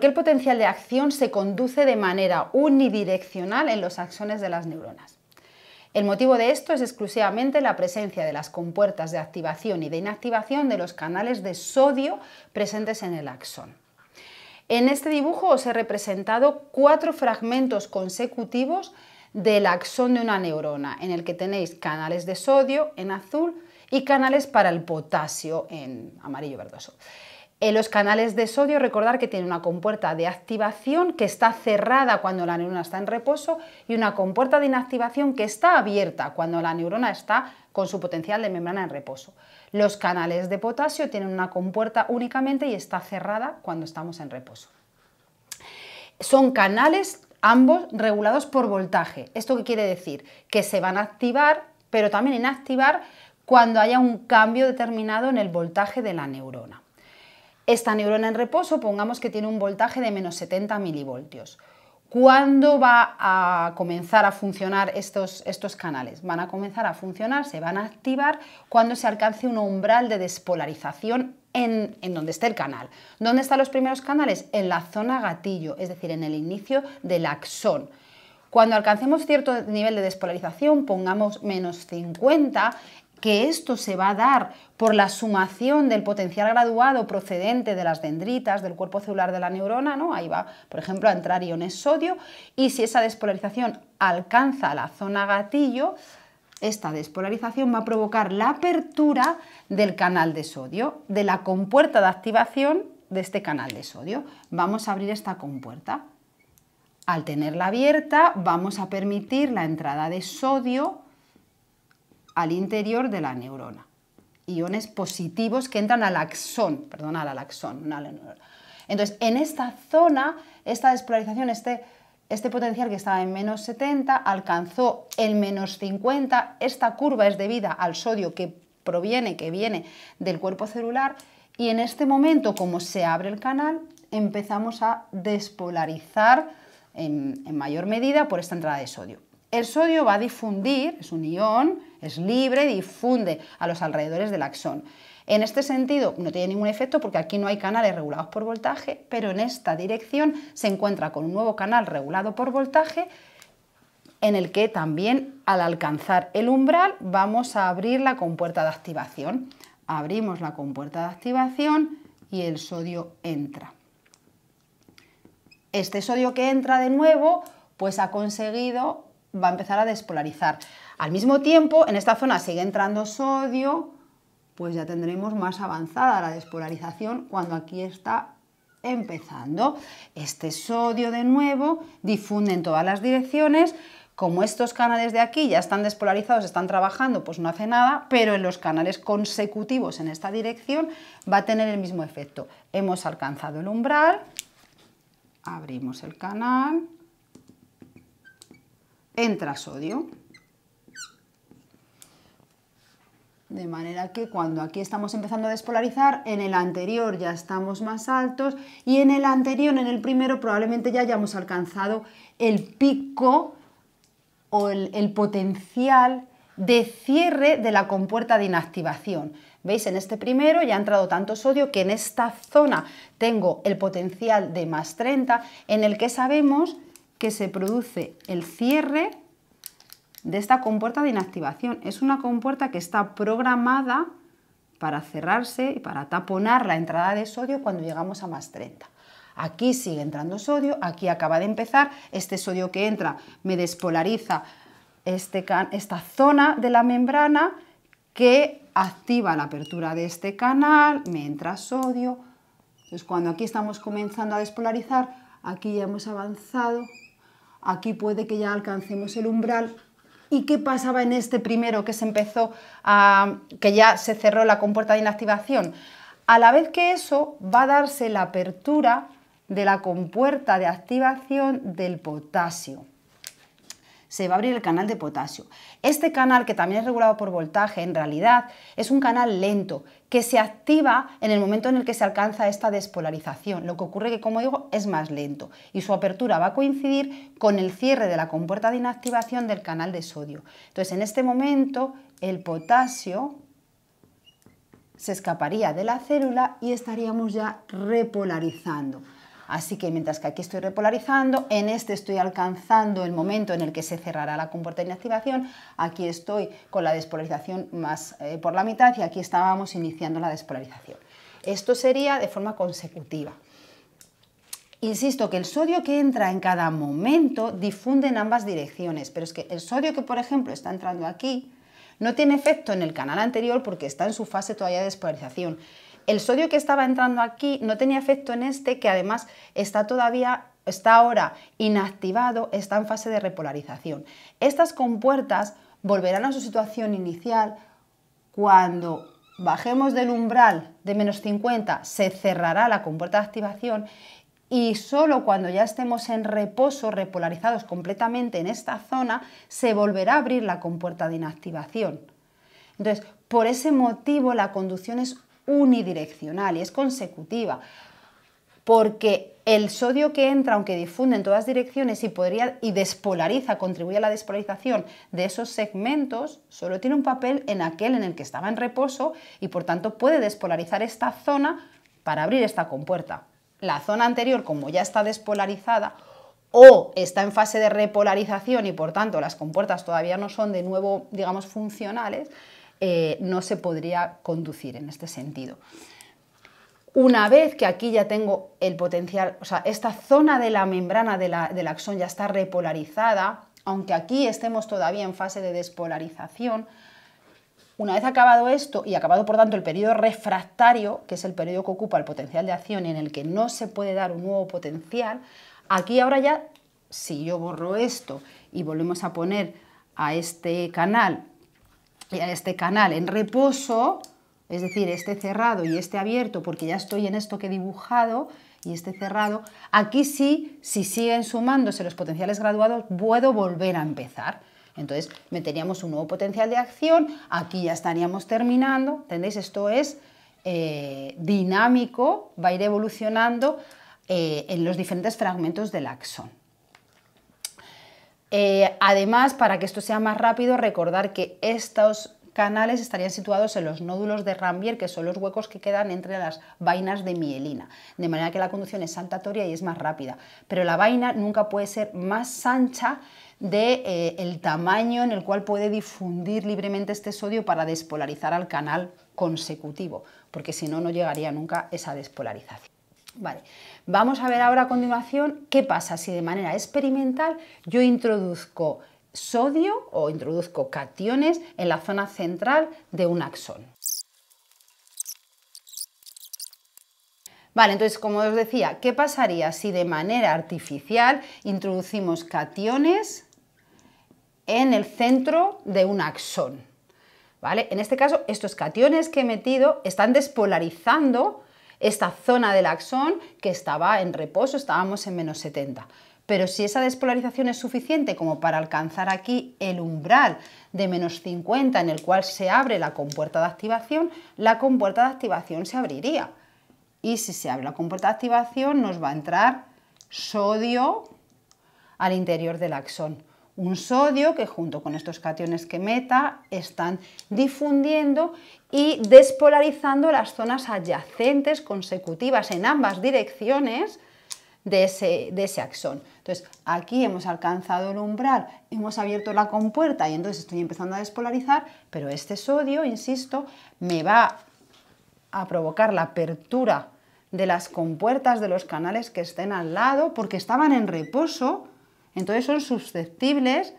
qué el potencial de acción se conduce de manera unidireccional en los axones de las neuronas. El motivo de esto es exclusivamente la presencia de las compuertas de activación y de inactivación de los canales de sodio presentes en el axón. En este dibujo os he representado cuatro fragmentos consecutivos del axón de una neurona, en el que tenéis canales de sodio en azul y canales para el potasio en amarillo verdoso. En los canales de sodio, recordar que tiene una compuerta de activación que está cerrada cuando la neurona está en reposo y una compuerta de inactivación que está abierta cuando la neurona está con su potencial de membrana en reposo. Los canales de potasio tienen una compuerta únicamente y está cerrada cuando estamos en reposo. Son canales ambos regulados por voltaje. ¿Esto qué quiere decir? Que se van a activar, pero también inactivar cuando haya un cambio determinado en el voltaje de la neurona. Esta neurona en reposo, pongamos que tiene un voltaje de menos 70 milivoltios. ¿Cuándo va a comenzar a funcionar estos, estos canales? Van a comenzar a funcionar, se van a activar cuando se alcance un umbral de despolarización en, en, donde esté el canal. ¿Dónde están los primeros canales? En la zona gatillo, es decir, en el inicio del axón. Cuando alcancemos cierto nivel de despolarización, pongamos menos 50, que esto se va a dar por la sumación del potencial graduado procedente de las dendritas, del cuerpo celular de la neurona, ¿no? ahí va, por ejemplo, a entrar iones sodio, y si esa despolarización alcanza la zona gatillo, esta despolarización va a provocar la apertura del canal de sodio, de la compuerta de activación de este canal de sodio. Vamos a abrir esta compuerta. Al tenerla abierta, vamos a permitir la entrada de sodio al interior de la neurona. Iones positivos que entran al axón, perdón, al axón. Entonces, en esta zona, esta despolarización, este, este potencial que estaba en menos 70, alcanzó el menos 50. Esta curva es debida al sodio que proviene, que viene del cuerpo celular. Y en este momento, como se abre el canal, empezamos a despolarizar en, en mayor medida por esta entrada de sodio. El sodio va a difundir, es un ión, es libre, difunde a los alrededores del axón. En este sentido no tiene ningún efecto porque aquí no hay canales regulados por voltaje, pero en esta dirección se encuentra con un nuevo canal regulado por voltaje en el que también al alcanzar el umbral vamos a abrir la compuerta de activación. Abrimos la compuerta de activación y el sodio entra. Este sodio que entra de nuevo pues ha conseguido, va a empezar a despolarizar. Al mismo tiempo, en esta zona sigue entrando sodio, pues ya tendremos más avanzada la despolarización cuando aquí está empezando. Este sodio de nuevo difunde en todas las direcciones. Como estos canales de aquí ya están despolarizados, están trabajando, pues no hace nada, pero en los canales consecutivos en esta dirección va a tener el mismo efecto. Hemos alcanzado el umbral, abrimos el canal, entra sodio. De manera que cuando aquí estamos empezando a despolarizar, en el anterior ya estamos más altos y en el anterior, en el primero, probablemente ya hayamos alcanzado el pico o el, potencial de cierre de la compuerta de inactivación. ¿Veis? En este primero ya ha entrado tanto sodio que en esta zona tengo el potencial de más 30, en el que sabemos que se produce el cierre de esta compuerta de inactivación. Es una compuerta que está programada para cerrarse y para taponar la entrada de sodio cuando llegamos a más 30. Aquí sigue entrando sodio, aquí acaba de empezar, este sodio que entra me despolariza este esta zona de la membrana que activa la apertura de este canal, me entra sodio. Entonces cuando aquí estamos comenzando a despolarizar, aquí ya hemos avanzado, aquí puede que ya alcancemos el umbral ¿Y qué pasaba en este primero que se empezó a. que ya se cerró la compuerta de inactivación? A la vez que eso, va a darse la apertura de la compuerta de activación del potasio se va a abrir el canal de potasio. Este canal, que también es regulado por voltaje, en realidad es un canal lento que se activa en el momento en el que se alcanza esta despolarización. Lo que ocurre que, como digo, es más lento y su apertura va a coincidir con el cierre de la compuerta de inactivación del canal de sodio. Entonces, en este momento, el potasio se escaparía de la célula y estaríamos ya repolarizando. Así que mientras que aquí estoy repolarizando, en este estoy alcanzando el momento en el que se cerrará la compuerta de inactivación, aquí estoy con la despolarización más eh, por la mitad y aquí estábamos iniciando la despolarización. Esto sería de forma consecutiva. Insisto que el sodio que entra en cada momento difunde en ambas direcciones, pero es que el sodio que, por ejemplo, está entrando aquí, no tiene efecto en el canal anterior porque está en su fase todavía de despolarización el sodio que estaba entrando aquí no tenía efecto en este que además está todavía está ahora inactivado, está en fase de repolarización. Estas compuertas volverán a su situación inicial cuando bajemos del umbral de menos 50 se cerrará la compuerta de activación y solo cuando ya estemos en reposo, repolarizados completamente en esta zona, se volverá a abrir la compuerta de inactivación. Entonces, por ese motivo la conducción es unidireccional y es consecutiva, porque el sodio que entra, aunque difunde en todas direcciones y, podría, y despolariza, contribuye a la despolarización de esos segmentos, solo tiene un papel en aquel en el que estaba en reposo y por tanto puede despolarizar esta zona para abrir esta compuerta. La zona anterior, como ya está despolarizada, o está en fase de repolarización y por tanto las compuertas todavía no son de nuevo, digamos, funcionales, eh, no se podría conducir en este sentido. Una vez que aquí ya tengo el potencial, o sea, esta zona de la membrana del axón ya está repolarizada, aunque aquí estemos todavía en fase de despolarización, una vez acabado esto y acabado por tanto el periodo refractario, que es el periodo que ocupa el potencial de acción en el que no se puede dar un nuevo potencial, aquí ahora ya, si yo borro esto y volvemos a poner a este canal este canal en reposo, es decir, este cerrado y este abierto, porque ya estoy en esto que he dibujado, y este cerrado, aquí sí, si siguen sumándose los potenciales graduados, puedo volver a empezar. Entonces meteríamos un nuevo potencial de acción, aquí ya estaríamos terminando, ¿entendéis? Esto es eh, dinámico, va a ir evolucionando eh, en los diferentes fragmentos del axón. Eh, además, para que esto sea más rápido, recordar que estos canales estarían situados en los nódulos de Rambier, que son los huecos que quedan entre las vainas de mielina, de manera que la conducción es saltatoria y es más rápida. Pero la vaina nunca puede ser más ancha del de, eh, tamaño en el cual puede difundir libremente este sodio para despolarizar al canal consecutivo, porque si no, no llegaría nunca esa despolarización vamos a ver ahora a continuación qué pasa si de manera experimental yo introduzco sodio o introduzco cationes en la zona central de un axón. Vale, entonces como os decía, ¿qué pasaría si de manera artificial introducimos cationes en el centro de un axón? ¿Vale? En este caso, estos cationes que he metido están despolarizando esta zona del axón que estaba en reposo, estábamos en menos 70. Pero si esa despolarización es suficiente como para alcanzar aquí el umbral de menos 50 en el cual se abre la compuerta de activación, la compuerta de activación se abriría. Y si se abre la compuerta de activación nos va a entrar sodio al interior del axón un sodio que junto con estos cationes que meta están difundiendo y despolarizando las zonas adyacentes consecutivas en ambas direcciones de ese, de ese, axón. Entonces, aquí hemos alcanzado el umbral, hemos abierto la compuerta y entonces estoy empezando a despolarizar, pero este sodio, insisto, me va a provocar la apertura de las compuertas de los canales que estén al lado porque estaban en reposo entonces son susceptibles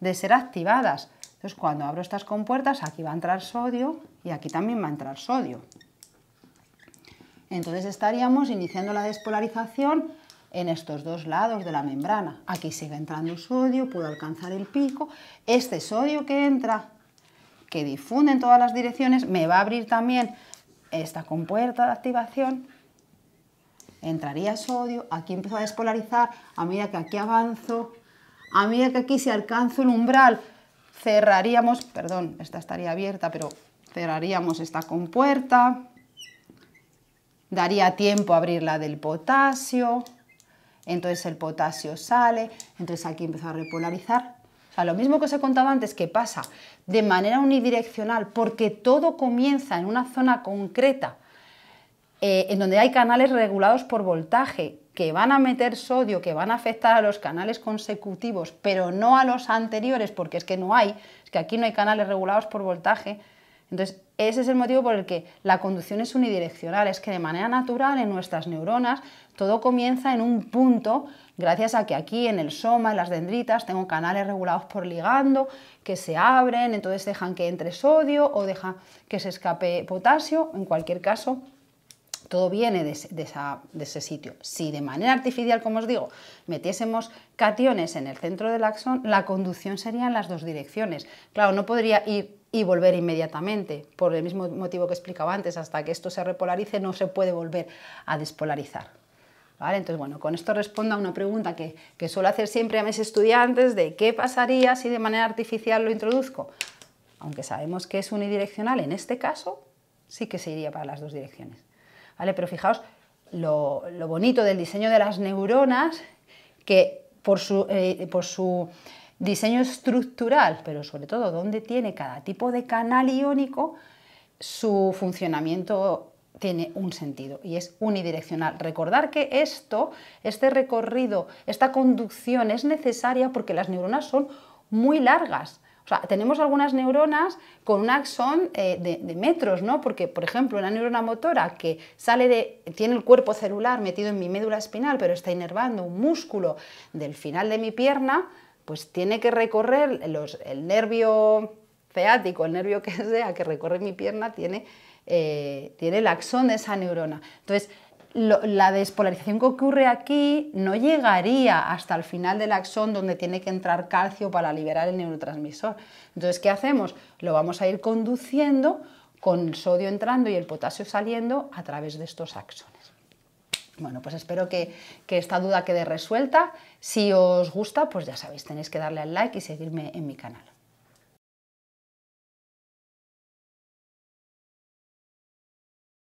de ser activadas. Entonces cuando abro estas compuertas, aquí va a entrar sodio y aquí también va a entrar sodio. Entonces estaríamos iniciando la despolarización en estos dos lados de la membrana. Aquí sigue entrando sodio, puedo alcanzar el pico. Este sodio que entra, que difunde en todas las direcciones, me va a abrir también esta compuerta de activación entraría sodio, aquí empezó a despolarizar, a medida que aquí avanzo, a medida que aquí se alcanza el umbral, cerraríamos, perdón, esta estaría abierta, pero cerraríamos esta compuerta, daría tiempo a abrir la del potasio, entonces el potasio sale, entonces aquí empezó a repolarizar. O sea, lo mismo que os he contado antes que pasa de manera unidireccional, porque todo comienza en una zona concreta eh, en donde hay canales regulados por voltaje que van a meter sodio, que van a afectar a los canales consecutivos, pero no a los anteriores, porque es que no hay, es que aquí no hay canales regulados por voltaje. Entonces, ese es el motivo por el que la conducción es unidireccional, es que de manera natural en nuestras neuronas todo comienza en un punto, gracias a que aquí en el soma, en las dendritas, tengo canales regulados por ligando que se abren, entonces dejan que entre sodio o dejan que se escape potasio, en cualquier caso, todo viene de, ese sitio. Si de manera artificial, como os digo, metiésemos cationes en el centro del axón, la conducción sería en las dos direcciones. Claro, no podría ir y volver inmediatamente, por el mismo motivo que explicaba antes, hasta que esto se repolarice no se puede volver a despolarizar. Entonces, bueno, con esto respondo a una pregunta que, que suelo hacer siempre a mis estudiantes de qué pasaría si de manera artificial lo introduzco. Aunque sabemos que es unidireccional, en este caso sí que se iría para las dos direcciones. Pero fijaos lo, bonito del diseño de las neuronas, que eh, por su, diseño estructural, pero sobre todo dónde tiene cada tipo de canal iónico, su funcionamiento tiene un sentido y es unidireccional. Recordar que esto, este recorrido, esta conducción es necesaria porque las neuronas son muy largas tenemos algunas neuronas con un axón eh, de, metros, Porque, por ejemplo, una neurona motora que sale de, tiene el cuerpo celular metido en mi médula espinal, pero está inervando un músculo del final de mi pierna, pues tiene que recorrer el nervio feático, el nervio que sea que recorre mi pierna, tiene, eh, tiene el axón de esa neurona. Entonces, la despolarización que ocurre aquí no llegaría hasta el final del axón donde tiene que entrar calcio para liberar el neurotransmisor. Entonces, ¿qué hacemos? Lo vamos a ir conduciendo con el sodio entrando y el potasio saliendo a través de estos axones. Bueno, pues espero que, que, esta duda quede resuelta. Si os gusta, pues ya sabéis, tenéis que darle al like y seguirme en mi canal.